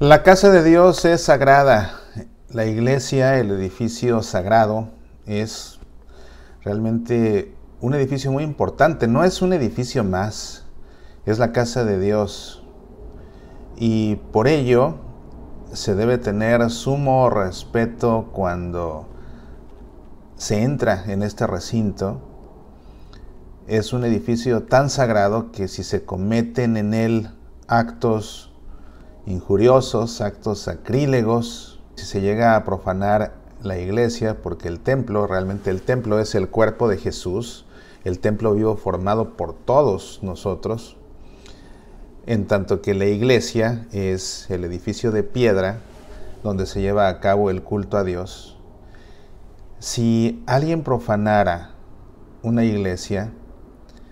La casa de Dios es sagrada. La iglesia, el edificio sagrado, es realmente un edificio muy importante. No es un edificio más, es la casa de Dios. Y por ello se debe tener sumo respeto cuando se entra en este recinto. Es un edificio tan sagrado que si se cometen en él actos injuriosos, actos sacrílegos, si se llega a profanar la iglesia, porque el templo, realmente el templo es el cuerpo de Jesús, el templo vivo formado por todos nosotros, en tanto que la iglesia es el edificio de piedra donde se lleva a cabo el culto a Dios. Si alguien profanara una iglesia,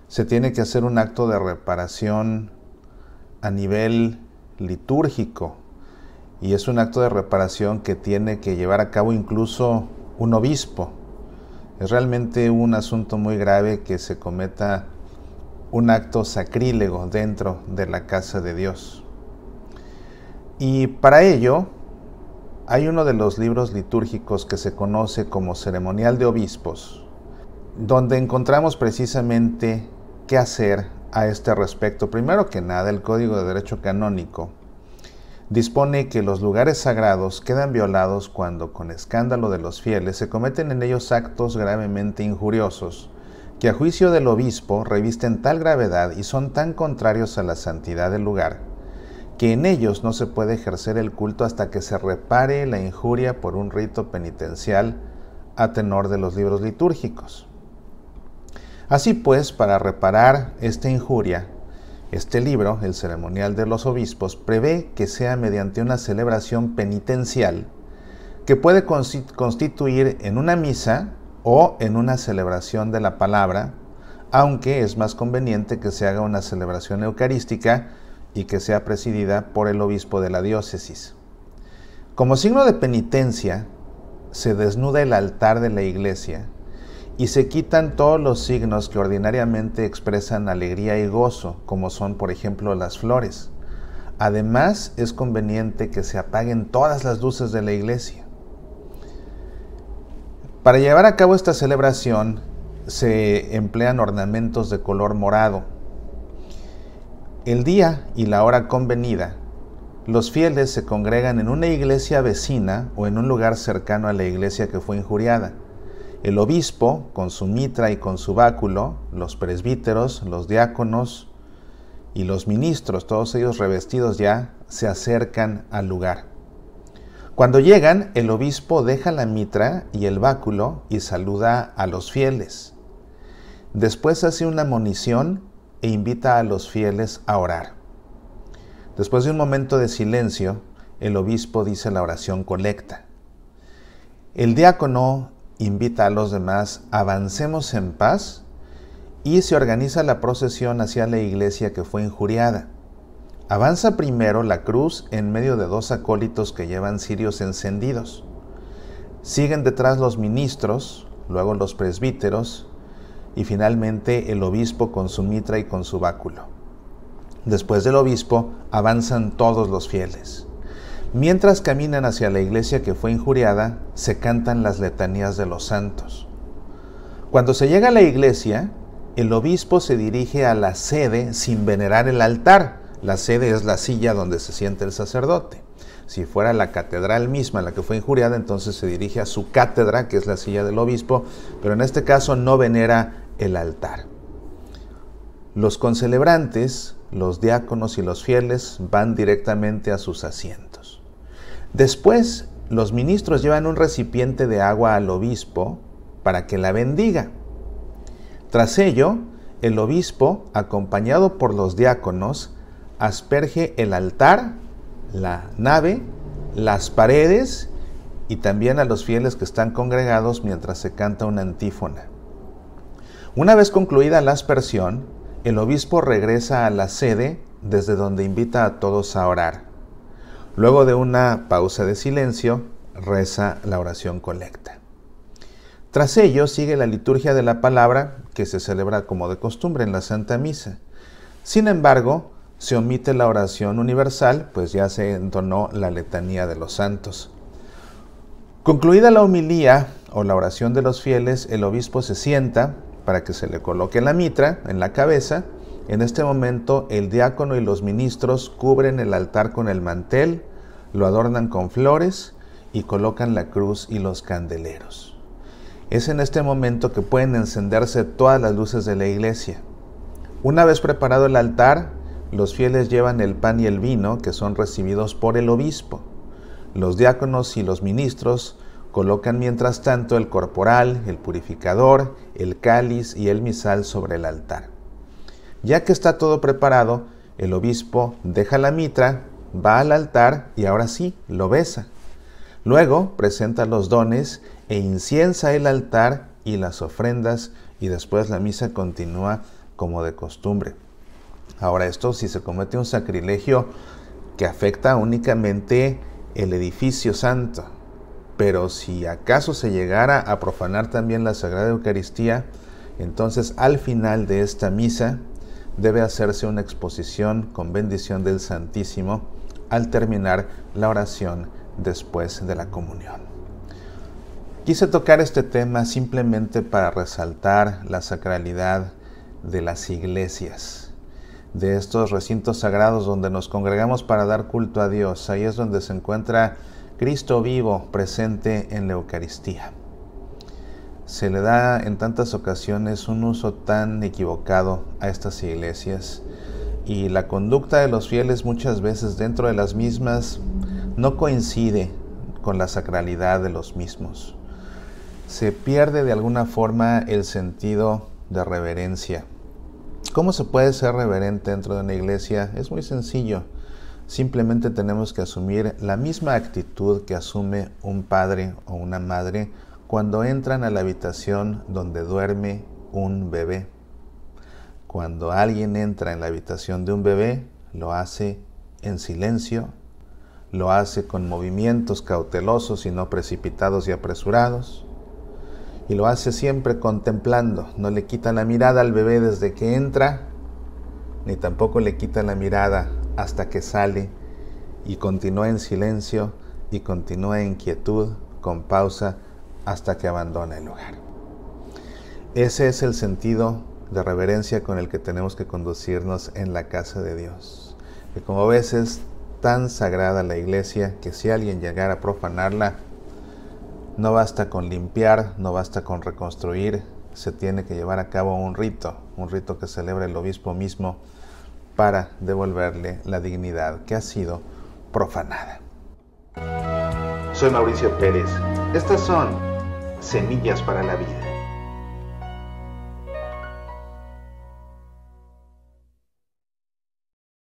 se tiene que hacer un acto de reparación a nivel litúrgico y es un acto de reparación que tiene que llevar a cabo incluso un obispo. Es realmente un asunto muy grave que se cometa un acto sacrílego dentro de la casa de Dios. Y para ello hay uno de los libros litúrgicos que se conoce como Ceremonial de Obispos, donde encontramos precisamente qué hacer a este respecto. Primero que nada, el Código de Derecho Canónico dispone que los lugares sagrados quedan violados cuando, con escándalo de los fieles, se cometen en ellos actos gravemente injuriosos, que a juicio del obispo revisten tal gravedad y son tan contrarios a la santidad del lugar, que en ellos no se puede ejercer el culto hasta que se repare la injuria por un rito penitencial a tenor de los libros litúrgicos. Así pues, para reparar esta injuria, este libro, el ceremonial de los obispos, prevé que sea mediante una celebración penitencial que puede constituir en una misa o en una celebración de la palabra, aunque es más conveniente que se haga una celebración eucarística y que sea presidida por el obispo de la diócesis. Como signo de penitencia, se desnuda el altar de la iglesia y se quitan todos los signos que ordinariamente expresan alegría y gozo, como son por ejemplo las flores. Además, es conveniente que se apaguen todas las luces de la iglesia. Para llevar a cabo esta celebración se emplean ornamentos de color morado. El día y la hora convenida, los fieles se congregan en una iglesia vecina o en un lugar cercano a la iglesia que fue injuriada el obispo, con su mitra y con su báculo, los presbíteros, los diáconos y los ministros, todos ellos revestidos ya, se acercan al lugar. Cuando llegan, el obispo deja la mitra y el báculo y saluda a los fieles. Después hace una monición e invita a los fieles a orar. Después de un momento de silencio, el obispo dice la oración colecta. El diácono invita a los demás, avancemos en paz y se organiza la procesión hacia la iglesia que fue injuriada. Avanza primero la cruz en medio de dos acólitos que llevan cirios encendidos. Siguen detrás los ministros, luego los presbíteros y finalmente el obispo con su mitra y con su báculo. Después del obispo avanzan todos los fieles. Mientras caminan hacia la iglesia que fue injuriada, se cantan las letanías de los santos. Cuando se llega a la iglesia, el obispo se dirige a la sede sin venerar el altar. La sede es la silla donde se siente el sacerdote. Si fuera la catedral misma la que fue injuriada, entonces se dirige a su cátedra, que es la silla del obispo, pero en este caso no venera el altar. Los concelebrantes, los diáconos y los fieles van directamente a sus asientos. Después, los ministros llevan un recipiente de agua al obispo para que la bendiga. Tras ello, el obispo, acompañado por los diáconos, asperge el altar, la nave, las paredes y también a los fieles que están congregados mientras se canta una antífona. Una vez concluida la aspersión, el obispo regresa a la sede desde donde invita a todos a orar. Luego de una pausa de silencio, reza la oración colecta. Tras ello sigue la liturgia de la palabra que se celebra como de costumbre en la Santa Misa. Sin embargo, se omite la oración universal, pues ya se entonó la letanía de los santos. Concluida la homilía o la oración de los fieles, el obispo se sienta para que se le coloque la mitra en la cabeza. En este momento el diácono y los ministros cubren el altar con el mantel lo adornan con flores y colocan la cruz y los candeleros. Es en este momento que pueden encenderse todas las luces de la iglesia. Una vez preparado el altar, los fieles llevan el pan y el vino que son recibidos por el obispo. Los diáconos y los ministros colocan mientras tanto el corporal, el purificador, el cáliz y el misal sobre el altar. Ya que está todo preparado, el obispo deja la mitra va al altar y ahora sí, lo besa. Luego presenta los dones e inciensa el altar y las ofrendas y después la misa continúa como de costumbre. Ahora esto si se comete un sacrilegio que afecta únicamente el edificio santo, pero si acaso se llegara a profanar también la Sagrada Eucaristía, entonces al final de esta misa debe hacerse una exposición con bendición del Santísimo al terminar la oración después de la comunión. Quise tocar este tema simplemente para resaltar la sacralidad de las iglesias, de estos recintos sagrados donde nos congregamos para dar culto a Dios. Ahí es donde se encuentra Cristo vivo presente en la Eucaristía. Se le da en tantas ocasiones un uso tan equivocado a estas iglesias y la conducta de los fieles muchas veces dentro de las mismas no coincide con la sacralidad de los mismos. Se pierde de alguna forma el sentido de reverencia. ¿Cómo se puede ser reverente dentro de una iglesia? Es muy sencillo. Simplemente tenemos que asumir la misma actitud que asume un padre o una madre cuando entran a la habitación donde duerme un bebé. Cuando alguien entra en la habitación de un bebé, lo hace en silencio, lo hace con movimientos cautelosos y no precipitados y apresurados, y lo hace siempre contemplando, no le quita la mirada al bebé desde que entra, ni tampoco le quita la mirada hasta que sale y continúa en silencio y continúa en quietud, con pausa, hasta que abandona el lugar. Ese es el sentido de reverencia con el que tenemos que conducirnos en la casa de Dios. Que como ves veces tan sagrada la iglesia que si alguien llegara a profanarla, no basta con limpiar, no basta con reconstruir, se tiene que llevar a cabo un rito, un rito que celebra el obispo mismo para devolverle la dignidad que ha sido profanada. Soy Mauricio Pérez. Estas son Semillas para la Vida.